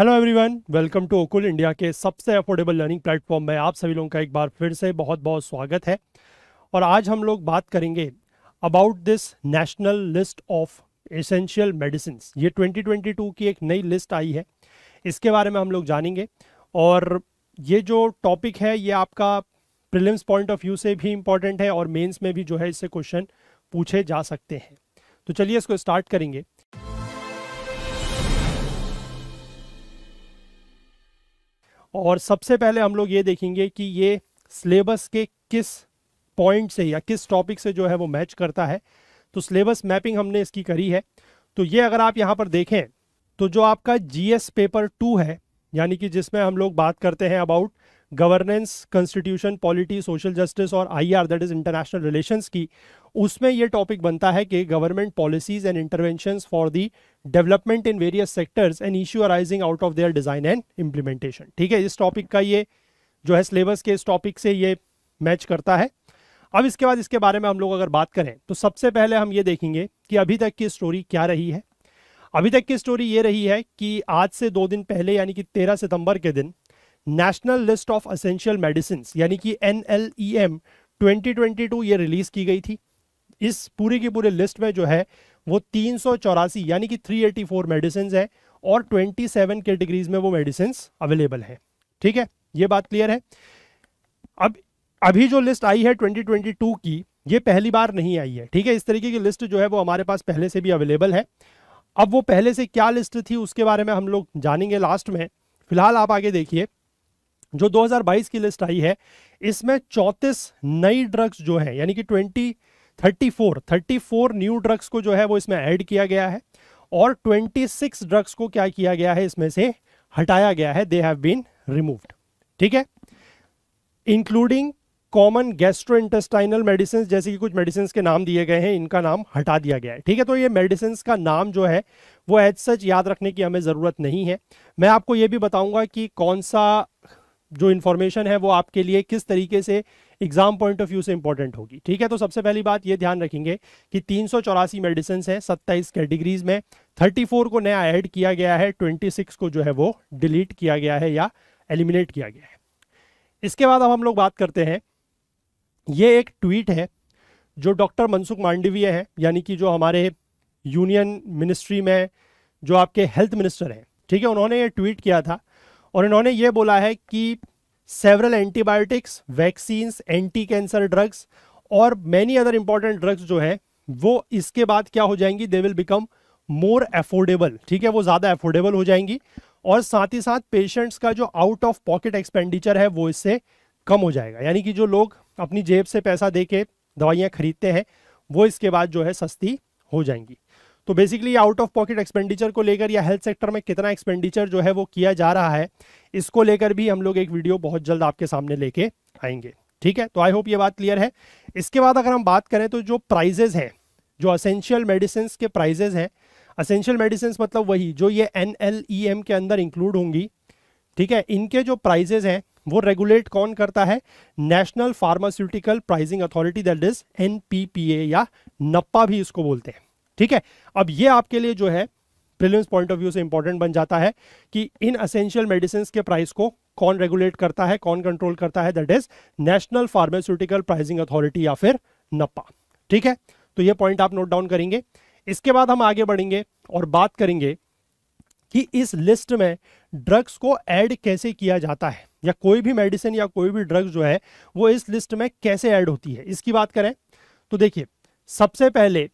hello everyone welcome to Okul India के सबसे affordable learning platform में आप सभी लोगों का एक बार फिर से बहुत बहुत स्वागत है और आज हम लोग बात करेंगे about this national list of essential medicine ये 2022 की एक नई लिस्ट आई है इसके बारे में हम लोग जानेंगे और ये जो टॉपिक है ये आपका प्रिलिम्स पॉइंट ऑफ व्यू से भी इम्पॉर्टेंट है और मेन्स में भी जो है इससे क्वेश्चन पूछे जा सकते हैं तो चलिए इसको स्टार्ट करेंगे और सबसे पहले हम लोग ये देखेंगे कि ये सिलेबस के किस पॉइंट से या किस टॉपिक से जो है वो मैच करता है तो सिलेबस मैपिंग हमने इसकी करी है तो ये अगर आप यहाँ पर देखें तो जो आपका जीएस पेपर टू है यानी कि जिसमें हम लोग बात करते हैं about governance constitution polity social justice और IR that is international relations की उसमें यह टॉपिक बनता है कि government policies and interventions for the development in various sectors and issue arising out of their design and implementation ठीक है इस टॉपिक का ये जो है सिलेबस के इस टॉपिक से ये मैच करता है अब इसके बाद इसके बारे में हम लोग अगर बात करें तो सबसे पहले हम ये देखेंगे कि अभी तक की स्टोरी क्या रही है अभी तक की स्टोरी ये रही है कि आज से दो दिन पहले यानी कि तेरह सितंबर के दिन national list of essential medicine यानी कि N L E M twenty twenty two ये रिलीज़ की गई थी इस पूरी की पूरी लिस्ट में जो है वो तीन सौ चौरासी यानी कि थ्री एटी फोर मेडिसिन है और ट्वेंटी सेवन कैटेगरीज में वो मेडिसिन अवेलेबल है ठीक है ये बात क्लियर है अब अभी जो लिस्ट आई है 2022 की ये पहली बार नहीं आई है ठीक है इस तरीके की लिस्ट जो है वो हमारे पास पहले से भी अवेलेबल है अब वो पहले से क्या लिस्ट थी उसके बारे में हम लोग जानेंगे लास्ट में फिलहाल आप आगे देखिए जो 2022 की लिस्ट आई है इसमें चौंतीस नई ड्रग्स जो है यानी कि 20, 34, 34 न्यू ड्रग्स को जो है वो इसमें ऐड किया गया है और ट्वेंटी ड्रग्स को क्या किया गया है इसमें से हटाया गया है दे हैव बीन रिमूव्ड ठीक है including common gastrointestinal medicine जैसे कि कुछ मेडिसिन के नाम दिए गए हैं इनका नाम हटा दिया गया है ठीक है तो ये मेडिसिन का नाम जो है वो एज सच याद रखने की हमें ज़रूरत नहीं है मैं आपको ये भी बताऊंगा कि कौन सा जो इन्फॉर्मेशन है वो आपके लिए किस तरीके से एग्जाम पॉइंट ऑफ व्यू से इंपॉर्टेंट होगी ठीक है तो सबसे पहली बात ये ध्यान रखेंगे कि तीन सौ चौरासी मेडिसिन है सत्ताईस कैटेगरीज में थर्टी फोर को नया ऐड किया गया है ट्वेंटी सिक्स को जो है वो डिलीट किया गया है या एलिमिनेट किया गया है इसके बाद अब हम लोग बात करते हैं ये एक ट्वीट है जो डॉक्टर मनसुख मांडवीय है यानी कि जो हमारे यूनियन मिनिस्ट्री में जो आपके हेल्थ मिनिस्टर हैं ठीक है उन्होंने ये ट्वीट किया था और इन्होंने ये बोला है कि several antibiotics vaccines anti cancer drugs और मैनी अदर इंपॉर्टेंट ड्रग्स जो है वो इसके बाद क्या हो जाएंगी they will become more affordable ठीक है वो ज़्यादा एफोर्डेबल हो जाएंगी और साथ ही साथ पेशेंट्स का जो आउट ऑफ पॉकेट एक्सपेंडिचर है वो इससे कम हो जाएगा यानी कि जो लोग अपनी जेब से पैसा दे के दवाइयाँ खरीदते हैं वो इसके बाद जो है सस्ती हो जाएंगी तो basically out of pocket expenditure को लेकर या हेल्थ सेक्टर में कितना एक्सपेंडिचर जो है वो किया जा रहा है इसको लेकर भी हम लोग एक वीडियो बहुत जल्द आपके सामने लेके आएंगे ठीक है तो आई होप ये बात क्लियर है इसके बाद अगर हम बात करें तो जो प्राइजेज हैं जो असेंशियल मेडिसिन के प्राइजेज हैं असेंशियल मेडिसिन मतलब वही जो ये एन एल ई एम के अंदर इंक्लूड होंगी ठीक है इनके जो प्राइजेज हैं वो रेगुलेट कौन करता है national pharmaceutical pricing authority that is N P P A या नप्पा भी इसको बोलते हैं ठीक है अब ये आपके लिए जो है प्रिलियंस पॉइंट ऑफ व्यू से इंपॉर्टेंट बन जाता है कि इन असेंशियल मेडिसिन के प्राइस को कौन रेगुलेट करता है कौन कंट्रोल करता है that is national pharmaceutical pricing authority या फिर नप्पा ठीक है तो ये पॉइंट आप नोट डाउन करेंगे इसके बाद हम आगे बढ़ेंगे और बात करेंगे कि इस लिस्ट में ड्रग्स को ऐड कैसे किया जाता है या कोई भी मेडिसिन या कोई भी ड्रग्स जो है वो इस लिस्ट में कैसे ऐड होती है इसकी बात करें तो देखिए सबसे पहले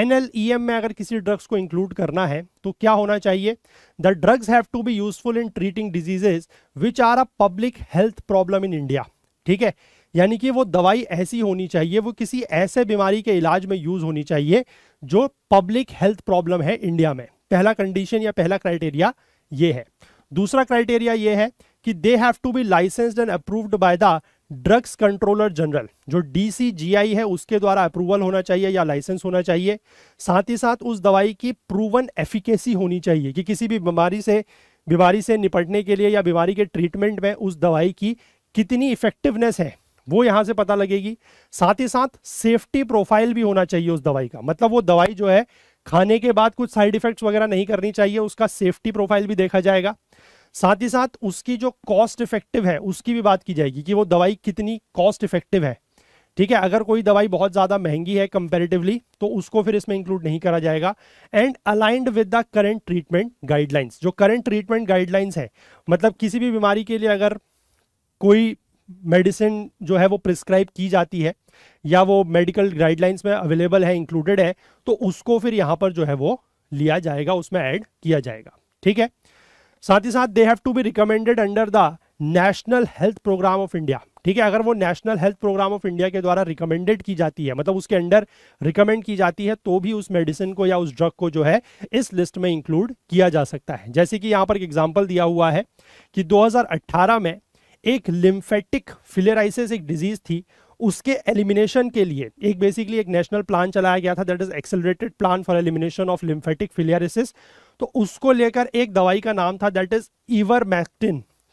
एन e में अगर किसी ड्रग्स को इंक्लूड करना है तो क्या होना चाहिए the drugs have to be useful in treating diseases which are a public health problem in India ठीक है यानी कि वो दवाई ऐसी होनी चाहिए वो किसी ऐसे बीमारी के इलाज में यूज होनी चाहिए जो पब्लिक हेल्थ प्रॉब्लम है इंडिया में पहला कंडीशन या पहला क्राइटेरिया ये है दूसरा क्राइटेरिया ये है कि they have to be licensed and approved by the drugs controller general जो डी है उसके द्वारा अप्रूवल होना चाहिए या लाइसेंस होना चाहिए साथ ही साथ उस दवाई की प्रूवन एफिकेसी होनी चाहिए कि किसी भी बीमारी से बीमारी से निपटने के लिए या बीमारी के ट्रीटमेंट में उस दवाई की कितनी इफेक्टिवनेस है वो यहाँ से पता लगेगी साथ ही साथ सेफ्टी प्रोफाइल भी होना चाहिए उस दवाई का मतलब वो दवाई जो है खाने के बाद कुछ साइड इफेक्ट्स वगैरह नहीं करनी चाहिए उसका सेफ्टी प्रोफाइल भी देखा जाएगा साथ ही साथ उसकी जो कॉस्ट इफेक्टिव है उसकी भी बात की जाएगी कि वो दवाई कितनी कॉस्ट इफेक्टिव है ठीक है अगर कोई दवाई बहुत ज़्यादा महंगी है कंपेरेटिवली तो उसको फिर इसमें इंक्लूड नहीं करा जाएगा and aligned with the current treatment guidelines जो करेंट ट्रीटमेंट गाइडलाइंस है मतलब किसी भी बीमारी के लिए अगर कोई मेडिसिन जो है वो प्रिस्क्राइब की जाती है या वो मेडिकल गाइडलाइंस में अवेलेबल है इंक्लूडेड है तो उसको फिर यहाँ पर जो है वो लिया जाएगा उसमें ऐड किया जाएगा ठीक है साथ ही साथ they have to be recommended under the national health programme of India ठीक है अगर वो national health programme of India के द्वारा रिकमेंडेड की जाती है मतलब उसके अंडर रिकमेंड की जाती है तो भी उस मेडिसिन को या उस ड्रग को जो है इस लिस्ट में इंक्लूड किया जा सकता है जैसे कि यहाँ पर एक एग्जाम्पल दिया हुआ है कि 2018 में एक लिम्फेटिक फिलेराइसिस एक डिजीज थी उसके एलिमिनेशन के लिए एक बेसिकली एक नेशनल प्लान चलाया गया था that is accelerated plan for elimination of lymphatic filariasis तो उसको लेकर एक दवाई का नाम था दैट इज ईवर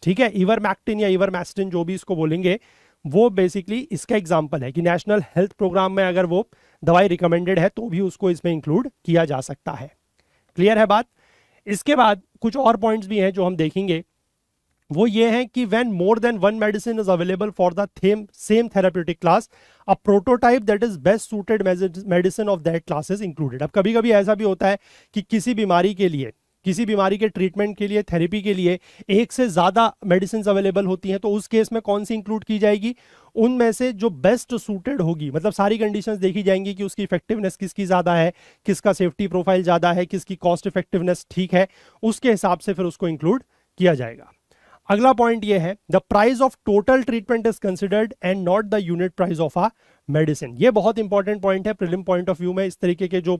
ठीक है ईवर या ईवर जो भी इसको बोलेंगे वो बेसिकली इसका एग्जाम्पल है कि नेशनल हेल्थ प्रोग्राम में अगर वो दवाई रिकमेंडेड है तो भी उसको इसमें इंक्लूड किया जा सकता है क्लियर है बात इसके बाद कुछ और पॉइंट्स भी हैं जो हम देखेंगे वो ये है कि when more than one medicine is available for the them same therapeutic class a prototype that is best suited medicine of that class is included अब कभी कभी ऐसा भी होता है कि किसी बीमारी के लिए किसी बीमारी के ट्रीटमेंट के लिए थेरेपी के लिए एक से ज़्यादा मेडिसिन अवेलेबल होती हैं तो उस केस में कौन सी इंक्लूड की जाएगी उनमें से जो बेस्ट सूटेड होगी मतलब सारी कंडीशंस देखी जाएंगी कि उसकी इफेक्टिवनेस किसकी ज़्यादा है किसका सेफ्टी प्रोफाइल ज़्यादा है किसकी कॉस्ट इफेक्टिवनेस ठीक है उसके हिसाब से फिर उसको इंक्लूड किया जाएगा अगला पॉइंट ये है the price of total treatment is considered and not the unit price of a medicine ये बहुत इंपॉर्टेंट पॉइंट है प्रिलिम पॉइंट ऑफ व्यू में इस तरीके के जो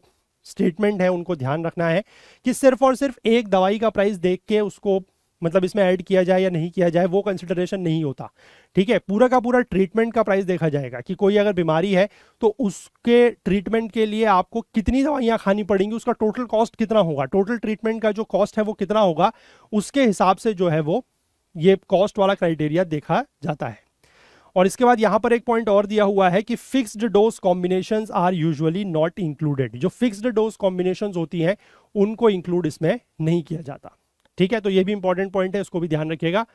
स्टेटमेंट है उनको ध्यान रखना है कि सिर्फ और सिर्फ एक दवाई का प्राइस देख के उसको मतलब इसमें ऐड किया जाए या नहीं किया जाए वो कंसिडरेशन नहीं होता ठीक है पूरा का पूरा ट्रीटमेंट का प्राइस देखा जाएगा कि कोई अगर बीमारी है तो उसके ट्रीटमेंट के लिए आपको कितनी दवाइयाँ खानी पड़ेंगी उसका टोटल कॉस्ट कितना होगा टोटल ट्रीटमेंट का जो कॉस्ट है वो कितना होगा उसके हिसाब से जो है वो ये कॉस्ट वाला क्राइटेरिया देखा जाता है और इसके बाद यहाँ पर एक पॉइंट और दिया हुआ है कि fixed dose combination are usually not included जो फिक्स्ड डोज कॉम्बिनेशन होती हैं उनको इंक्लूड इसमें नहीं किया जाता ठीक है तो ये भी इंपॉर्टेंट पॉइंट है इसको भी ध्यान रखिएगा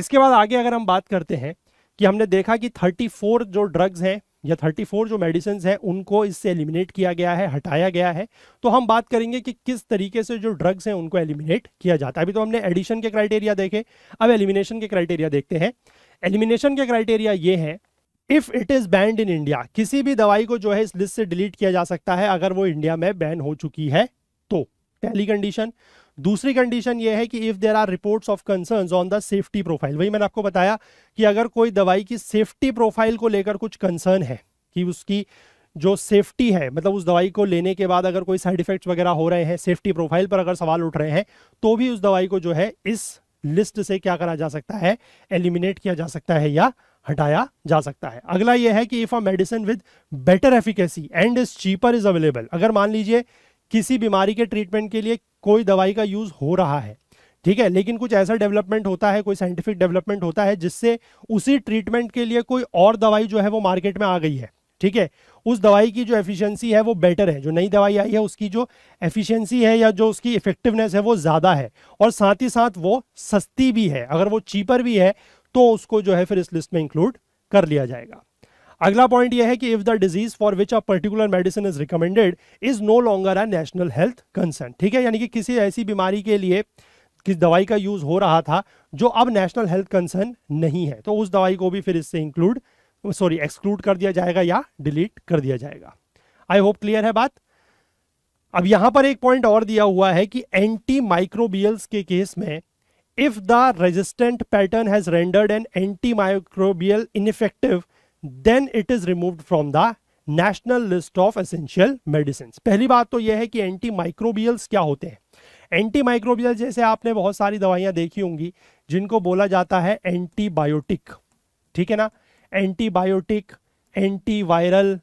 इसके बाद आगे अगर हम बात करते हैं कि हमने देखा कि 34 जो ड्रग्स हैं या फोर जो मेडिसिन है उनको इससे एलिमिनेट किया गया है हटाया गया है तो हम बात करेंगे कि किस तरीके से जो ड्रग्स हैं उनको एलिमिनेट किया जाता है अभी तो हमने एडिशन के क्राइटेरिया देखे अब एलिमिनेशन के क्राइटेरिया देखते हैं एलिमिनेशन के क्राइटेरिया ये है if it is banned in India किसी भी दवाई को जो है इस लिस्ट से डिलीट किया जा सकता है अगर वो इंडिया में बैन हो चुकी है तो पहली कंडीशन दूसरी कंडीशन ये है कि if there are reports of concern on the safety profile वही मैंने आपको बताया कि अगर कोई दवाई की सेफ्टी प्रोफाइल को लेकर कुछ कंसर्न है कि उसकी जो सेफ्टी है मतलब उस दवाई को लेने के बाद अगर कोई साइड इफेक्ट्स वगैरह हो रहे हैं सेफ्टी प्रोफाइल पर अगर सवाल उठ रहे हैं तो भी उस दवाई को जो है इस लिस्ट से क्या करा जा सकता है एलिमिनेट किया जा सकता है या हटाया जा सकता है अगला यह है कि if a medicine with better efficacy and is cheaper is available अगर मान लीजिए किसी बीमारी के ट्रीटमेंट के लिए कोई दवाई का यूज़ हो रहा है ठीक है लेकिन कुछ ऐसा डेवलपमेंट होता है कोई साइंटिफिक डेवलपमेंट होता है जिससे उसी ट्रीटमेंट के लिए कोई और दवाई जो है वो मार्केट में आ गई है ठीक है उस दवाई की जो एफिशिएंसी है वो बेटर है जो नई दवाई आई है उसकी जो एफिशिएंसी है या जो उसकी इफेक्टिवनेस है वो ज़्यादा है और साथ ही साथ वो सस्ती भी है अगर वो चीपर भी है तो उसको जो है फिर इस लिस्ट में इंक्लूड कर लिया जाएगा अगला पॉइंट यह है कि if the disease for which a particular medicine is recommended is no longer a national health concern ठीक है यानी कि किसी ऐसी बीमारी के लिए किस दवाई का यूज हो रहा था जो अब नेशनल हेल्थ कंसर्न नहीं है तो उस दवाई को भी फिर इससे इंक्लूड सॉरी एक्सक्लूड कर दिया जाएगा या डिलीट कर दिया जाएगा आई होप क्लियर है बात अब यहां पर एक पॉइंट और दिया हुआ है कि एंटी माइक्रोबियल्स के केस में if the resistant pattern has rendered an antimicrobial ineffective then it is remove from the national list of essential medicine पहली बात तो यह है कि एंटी माइक्रोबियल्स क्या होते हैं एंटी माइक्रोबियल जैसे आपने बहुत सारी दवाइयां देखी होंगी जिनको बोला जाता है एंटीबायोटिक ठीक है ना एंटीबायोटिक एंटीवायरल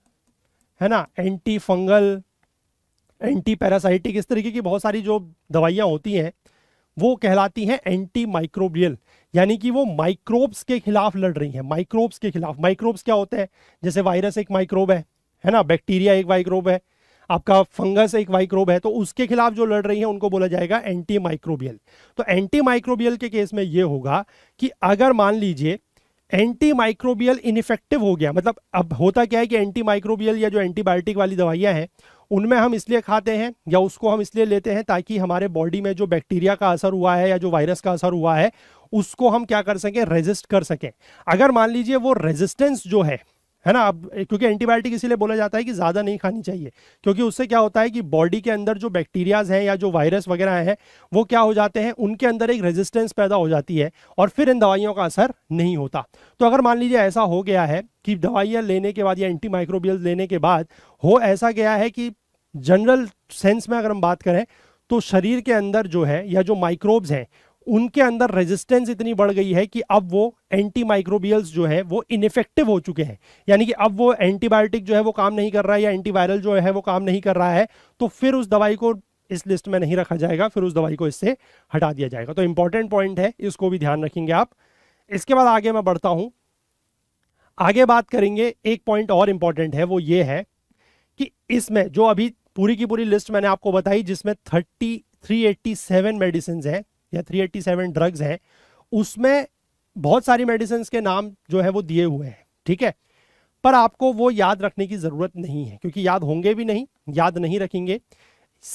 है ना एंटी फंगल एंटी पैरासाइटिक इस तरीके की बहुत सारी जो दवाइयां होती हैं वो कहलाती हैं एंटी माइक्रोबियल यानी कि वो माइक्रोब्स के खिलाफ लड़ रही हैं माइक्रोब्स के खिलाफ माइक्रोब्स क्या होते हैं जैसे वायरस एक माइक्रोब है है ना बैक्टीरिया एक माइक्रोब है आपका फंगस एक माइक्रोब है तो उसके खिलाफ जो लड़ रही है उनको बोला जाएगा एंटी माइक्रोबियल तो एंटी माइक्रोबियल के केस में ये होगा कि अगर मान लीजिए एंटी माइक्रोबियल इनफेक्टिव हो गया मतलब अब होता क्या है कि एंटी माइक्रोबियल या जो एंटीबायोटिक वाली दवाइयाँ हैं उनमें हम इसलिए खाते हैं या उसको हम इसलिए लेते हैं ताकि हमारे बॉडी में जो बैक्टीरिया का असर हुआ है या जो वायरस का असर हुआ है उसको हम क्या कर सकें रेजिस्ट कर सकें अगर मान लीजिए वो रेजिस्टेंस जो है है ना अब क्योंकि एंटीबायोटिक इसीलिए बोला जाता है कि ज़्यादा नहीं खानी चाहिए क्योंकि उससे क्या होता है कि बॉडी के अंदर जो बैक्टीरियाज हैं या जो वायरस वगैरह हैं वो क्या हो जाते हैं उनके अंदर एक रेजिस्टेंस पैदा हो जाती है और फिर इन दवाइयों का असर नहीं होता तो अगर मान लीजिए ऐसा हो गया है कि दवाइयाँ लेने के बाद या एंटी माइक्रोबियल लेने के बाद हो ऐसा गया है कि जनरल सेंस में अगर हम बात करें तो शरीर के अंदर जो है या जो माइक्रोब्स हैं उनके अंदर रेजिस्टेंस इतनी बढ़ गई है कि अब वो एंटी माइक्रोबियल्स जो है वो इनफेक्टिव हो चुके हैं यानी कि अब वो एंटीबायोटिक जो है वो काम नहीं कर रहा है या एंटीवायरल जो है वो काम नहीं कर रहा है तो फिर उस दवाई को इस लिस्ट में नहीं रखा जाएगा फिर उस दवाई को इससे हटा दिया जाएगा तो इंपॉर्टेंट पॉइंट है इसको भी ध्यान रखेंगे आप इसके बाद आगे मैं बढ़ता हूं आगे बात करेंगे एक पॉइंट और इंपॉर्टेंट है वो ये है कि इसमें जो अभी पूरी की पूरी लिस्ट मैंने आपको बताई जिसमें thirty three eighty seven medicine है या 387 ड्रग्स हैं उसमें बहुत सारी मेडिसिन के नाम जो है वो दिए हुए हैं ठीक है पर आपको वो याद रखने की ज़रूरत नहीं है क्योंकि याद होंगे भी नहीं याद नहीं रखेंगे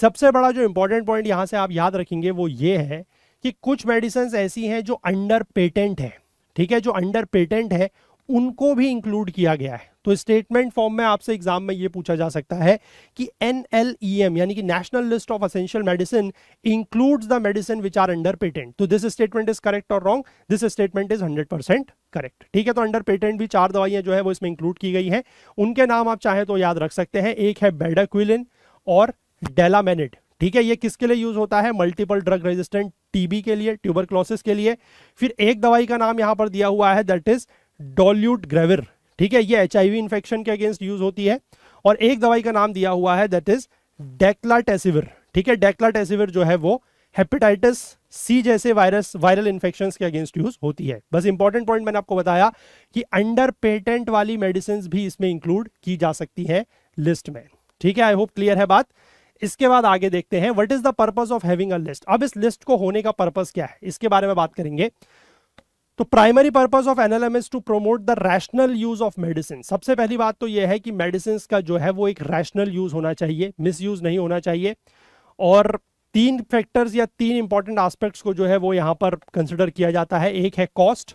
सबसे बड़ा जो इंपॉर्टेंट पॉइंट यहाँ से आप याद रखेंगे वो ये है कि कुछ मेडिसिन ऐसी हैं जो अंडर पेटेंट है ठीक है जो अंडर पेटेंट है उनको भी इंक्लूड किया गया है तो स्टेटमेंट फॉर्म में आपसे एग्जाम में ये पूछा जा सकता है कि एन एल ई एम यानी कि national list of essential medicine includes the medicine which are under patent तो दिस स्टेटमेंट इज करेक्ट और wrong this statement is hundred percent correct ठीक है तो अंडर पेटेंट भी चार दवाइयां जो है वो इसमें इंक्लूड की गई हैं उनके नाम आप चाहें तो याद रख सकते हैं एक है बेडाक्विलिन और डेलामेनिड ठीक है ये किसके लिए यूज होता है मल्टीपल ड्रग रेजिस्टेंट टीबी के लिए ट्यूबर के लिए फिर एक दवाई का नाम यहां पर दिया हुआ है दैट इज डोल्यूट ग्रेविर ठीक है ये एच आई इन्फेक्शन के अगेंस्ट यूज होती है और एक दवाई का नाम दिया हुआ है दैट इज डेक्लाटेसिविर ठीक है डेक्लाटेसिविर जो है वो हेपेटाइटिस सी जैसे वायरस वायरल इन्फेक्शन के अगेंस्ट यूज होती है बस इंपॉर्टेंट पॉइंट मैंने आपको बताया कि अंडर पेटेंट वाली मेडिसिन भी इसमें इंक्लूड की जा सकती है लिस्ट में ठीक है आई होप क्लियर है बात इसके बाद आगे देखते हैं what is the purpose of having a list अब इस लिस्ट को होने का पर्पस क्या है इसके बारे में बात करेंगे तो primary purpose of M is to promote the rational use of medicine सबसे पहली बात तो यह है कि मेडिसिन का जो है वो एक रैशनल यूज होना चाहिए मिस यूज नहीं होना चाहिए और तीन फैक्टर्स या तीन इंपॉर्टेंट आस्पेक्ट्स को जो है वो यहाँ पर कंसिडर किया जाता है एक है कॉस्ट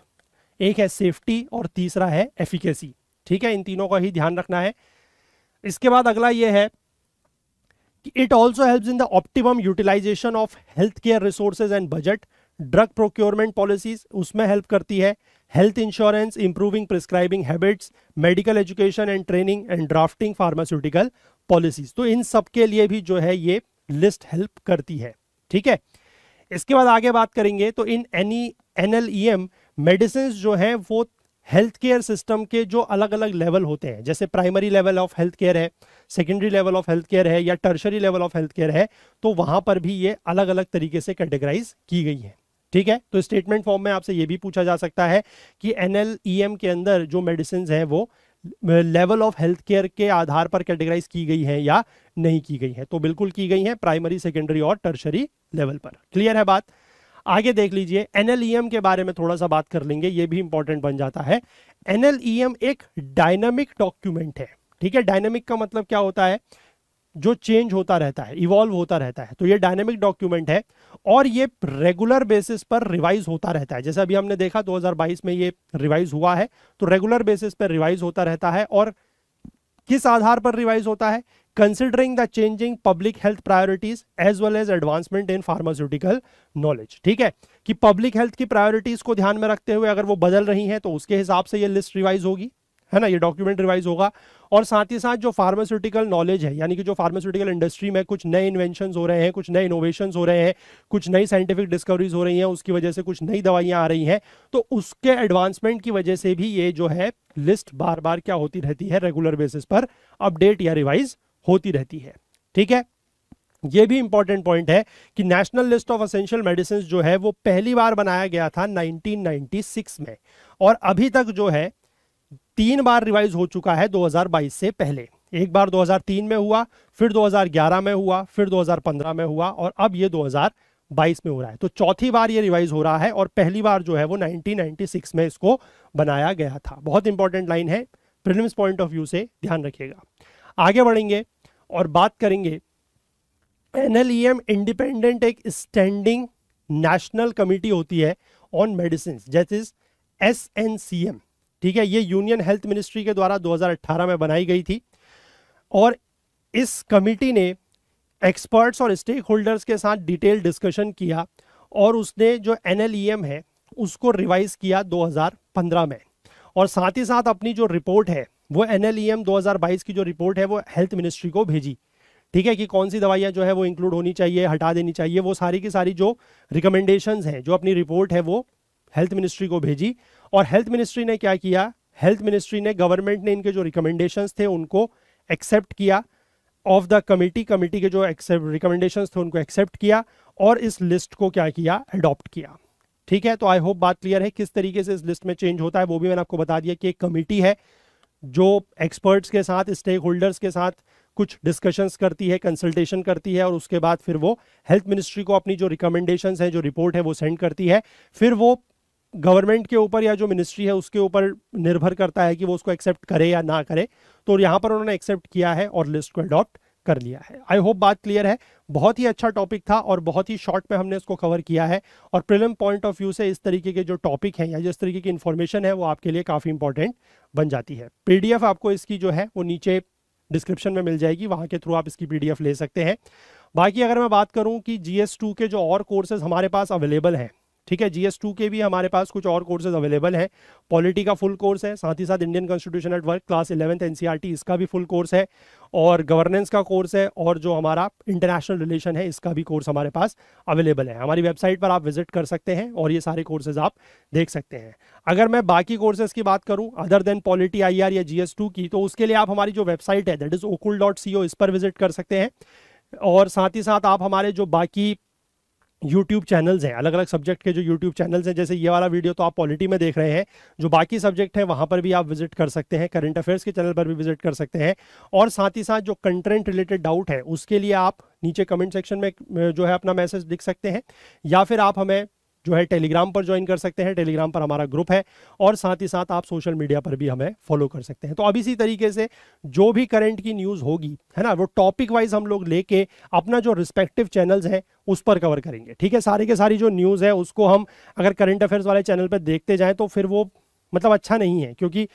एक है सेफ्टी और तीसरा है एफिकेसी ठीक है इन तीनों का ही ध्यान रखना है इसके बाद अगला ये है कि it also help in the optimum utilisation of health care resources and budget drug procurement policies उसमें हेल्प करती है health insurance improving prescribing habits medical education and training and drafting pharmaceutical policies तो इन सब के लिए भी जो है ये लिस्ट हेल्प करती है ठीक है इसके बाद आगे बात करेंगे तो in any N L E M medicine जो है वो हेल्थ केयर सिस्टम के जो अलग अलग लेवल होते हैं जैसे primary level of health care है secondary level of health care है या tertiary level of health care है तो वहां पर भी ये अलग अलग तरीके से कैटेगराइज की गई है ठीक है तो स्टेटमेंट फॉर्म में आपसे ये भी पूछा जा सकता है कि एन e के अंदर जो मेडिसिन है वो लेवल ऑफ हेल्थ केयर के आधार पर कैटेगराइज की गई है या नहीं की गई है तो बिल्कुल की गई है प्राइमरी सेकेंडरी और टर्शरी लेवल पर क्लियर है बात आगे देख लीजिए एनएलईएम e के बारे में थोड़ा सा बात कर लेंगे ये भी इंपॉर्टेंट बन जाता है एनएलईएम e एक डायनामिक डॉक्यूमेंट है ठीक है डायनामिक का मतलब क्या होता है जो चेंज होता रहता है इवॉल्व होता रहता है तो ये डायनेमिक डॉक्यूमेंट है और ये रेगुलर बेसिस पर रिवाइज होता रहता है जैसे अभी हमने देखा 2022 में ये रिवाइज हुआ है तो रेगुलर बेसिस पर रिवाइज होता रहता है और किस आधार पर रिवाइज होता है considering the changing public health priorities as well as advancement in pharmaceutical knowledge ठीक है कि पब्लिक हेल्थ की प्रायोरिटीज को ध्यान में रखते हुए अगर वो बदल रही हैं तो उसके हिसाब से ये लिस्ट रिवाइज होगी है ना ये डॉक्यूमेंट रिवाइज होगा और साथ ही साथ जो फार्मास्यूटिकल नॉलेज है यानी कि जो फार्मास्यूटिकल इंडस्ट्री में कुछ नए इन्वेंशन हो रहे हैं कुछ नए इनोवेशन हो रहे हैं कुछ नई साइंटिफिक डिस्कवरीज हो रही हैं उसकी वजह से कुछ नई दवाइयां आ रही हैं तो उसके एडवांसमेंट की वजह से भी ये जो है लिस्ट बार बार क्या होती रहती है रेगुलर बेसिस पर अपडेट या रिवाइज होती रहती है ठीक है ये भी इंपॉर्टेंट पॉइंट है कि national list of essential medicine जो है वो पहली बार बनाया गया था 1996 में और अभी तक जो है तीन बार रिवाइज हो चुका है 2022 से पहले एक बार 2003 में हुआ फिर 2011 में हुआ फिर 2015 में हुआ और अब ये 2022 में हो रहा है तो चौथी बार ये रिवाइज हो रहा है और पहली बार जो है वो 1996 में इसको बनाया गया था बहुत इंपॉर्टेंट लाइन है प्रिलिम्स पॉइंट ऑफ व्यू से ध्यान रखिएगा आगे बढ़ेंगे और बात करेंगे एन इंडिपेंडेंट एक स्टैंडिंग नेशनल कमिटी होती है ऑन मेडिसिन जैसे एस एन सी एम ठीक है ये यूनियन हेल्थ मिनिस्ट्री के द्वारा 2018 में बनाई गई थी और इस कमेटी ने एक्सपर्ट्स और स्टेक होल्डर्स के साथ डिटेल डिस्कशन किया और उसने जो एन है उसको रिवाइज किया 2015 में और साथ ही साथ अपनी जो रिपोर्ट है वो एन 2022 की जो रिपोर्ट है वो हेल्थ मिनिस्ट्री को भेजी ठीक है कि कौन सी दवाइयाँ जो है वो इंक्लूड होनी चाहिए हटा देनी चाहिए वो सारी की सारी जो रिकमेंडेशन हैं जो अपनी रिपोर्ट है वो हेल्थ मिनिस्ट्री को भेजी और हेल्थ मिनिस्ट्री ने क्या किया हेल्थ मिनिस्ट्री ने गवर्नमेंट ने इनके जो रिकमेंडेशन थे उनको एक्सेप्ट किया ऑफ द कमेटी कमेटी के जो रिकमेंडेशन थे उनको एक्सेप्ट किया और इस लिस्ट को क्या किया अडॉप्ट किया ठीक है तो आई होप बात क्लियर है किस तरीके से इस लिस्ट में चेंज होता है वो भी मैंने आपको बता दिया कि एक कमेटी है जो एक्सपर्ट्स के साथ स्टेक होल्डर्स के साथ कुछ डिस्कशंस करती है कंसल्टेशन करती है और उसके बाद फिर वो हेल्थ मिनिस्ट्री को अपनी जो रिकमेंडेशंस हैं जो रिपोर्ट है वो सेंड करती है फिर वो गवर्नमेंट के ऊपर या जो मिनिस्ट्री है उसके ऊपर निर्भर करता है कि वो उसको एक्सेप्ट करे या ना करे तो यहाँ पर उन्होंने एक्सेप्ट किया है और लिस्ट को अडॉप्ट कर लिया है आई होप बात क्लियर है बहुत ही अच्छा टॉपिक था और बहुत ही शॉर्ट में हमने इसको कवर किया है और प्रिलिम पॉइंट ऑफ व्यू से इस तरीके के जो टॉपिक हैं या जिस तरीके की इन्फॉर्मेशन है वो आपके लिए काफ़ी इंपॉर्टेंट बन जाती है पी आपको इसकी जो है वो नीचे डिस्क्रिप्शन में मिल जाएगी वहाँ के थ्रू आप इसकी पी ले सकते हैं बाकी अगर मैं बात करूँ कि जी के जो और कोर्सेज हमारे पास अवेलेबल हैं ठीक है जीएस टू के भी हमारे पास कुछ और कोर्सेज अवेलेबल हैं पॉलिटी का फुल कोर्स है साथ ही साथ Indian constitution at work class eleventh NCERT इसका भी फुल कोर्स है और गवर्नेंस का कोर्स है और जो हमारा इंटरनेशनल रिलेशन है इसका भी कोर्स हमारे पास अवेलेबल है हमारी वेबसाइट पर आप विजिट कर सकते हैं और ये सारे कोर्सेज आप देख सकते हैं अगर मैं बाकी कोर्सेज की बात करूं अदर देन पॉलिटी आई या जी टू की तो उसके लिए आप हमारी जो वेबसाइट है that is Okul dot C O इस पर विजिट कर सकते हैं और साथ ही साथ आप हमारे जो बाकी यूट्यूब चैनल्स हैं अलग अलग सब्जेक्ट के जो यूट्यूब चैनल्स हैं जैसे ये वाला वीडियो तो आप पॉलिटी में देख रहे हैं जो बाकी सब्जेक्ट हैं वहाँ पर भी आप विजिट कर सकते हैं करंट अफेयर्स के चैनल पर भी विजिट कर सकते हैं और साथ ही साथ जो कंटेंट रिलेटेड डाउट है उसके लिए आप नीचे कमेंट सेक्शन में जो है अपना मैसेज लिख सकते हैं या फिर आप हमें जो है टेलीग्राम पर ज्वाइन कर सकते हैं टेलीग्राम पर हमारा ग्रुप है और साथ ही साथ आप सोशल मीडिया पर भी हमें फॉलो कर सकते हैं तो अब इसी तरीके से जो भी करंट की न्यूज़ होगी है ना वो टॉपिक वाइज हम लोग लेके अपना जो रिस्पेक्टिव चैनल्स हैं उस पर कवर करेंगे ठीक है सारी के सारी जो न्यूज़ है उसको हम अगर करंट अफेयर्स वाले चैनल पर देखते जाएँ तो फिर वो मतलब अच्छा नहीं है क्योंकि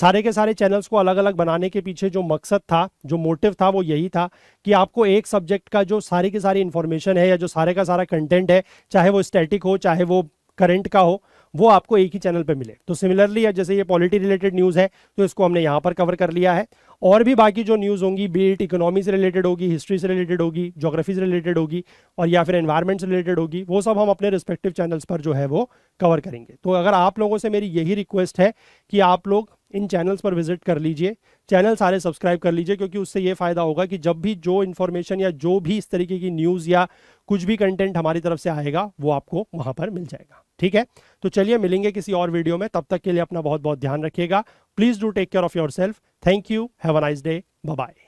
सारे के सारे चैनल्स को अलग अलग बनाने के पीछे जो मकसद था जो मोटिव था वो यही था कि आपको एक सब्जेक्ट का जो सारी की सारी इन्फॉर्मेशन है या जो सारे का सारा कंटेंट है चाहे वो स्टैटिक हो चाहे वो करंट का हो वो आपको एक ही चैनल पर मिले तो सिमिलरली जैसे ये पॉलिटी रिलेटेड न्यूज़ है तो इसको हमने यहाँ पर कवर कर लिया है और भी बाकी जो न्यूज़ होंगी एट इकोनॉमी से रिलेटेड होगी हिस्ट्री से रिलेटेड होगी जोग्राफी से रिलेटेड होगी और या फिर एनवायरमेंट से रिलेटेड होगी वो सब हम अपने रिस्पेक्टिव चैनल्स पर जो है वो कवर करेंगे तो अगर आप लोगों से मेरी यही रिक्वेस्ट है कि आप लोग इन चैनल्स पर विजिट कर लीजिए चैनल सारे सब्सक्राइब कर लीजिए क्योंकि उससे ये फ़ायदा होगा कि जब भी जो इन्फॉर्मेशन या जो भी इस तरीके की न्यूज़ या कुछ भी कंटेंट हमारी तरफ से आएगा वो आपको वहाँ पर मिल जाएगा ठीक है तो चलिए मिलेंगे किसी और वीडियो में तब तक के लिए अपना बहुत बहुत ध्यान रखिएगा please do take care of yourself thank you have a nice day bye